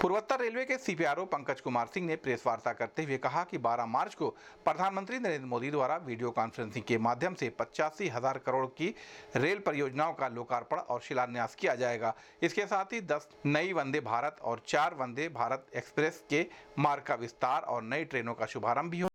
पूर्वोत्तर रेलवे के सीपीआरओ पंकज कुमार सिंह ने प्रेस वार्ता करते हुए कहा कि 12 मार्च को प्रधानमंत्री नरेंद्र मोदी द्वारा वीडियो कॉन्फ्रेंसिंग के माध्यम से पचासी हजार करोड़ की रेल परियोजनाओं का लोकार्पण और शिलान्यास किया जाएगा इसके साथ ही 10 नई वंदे भारत और चार वंदे भारत एक्सप्रेस के मार्ग का विस्तार और नई ट्रेनों का शुभारंभ भी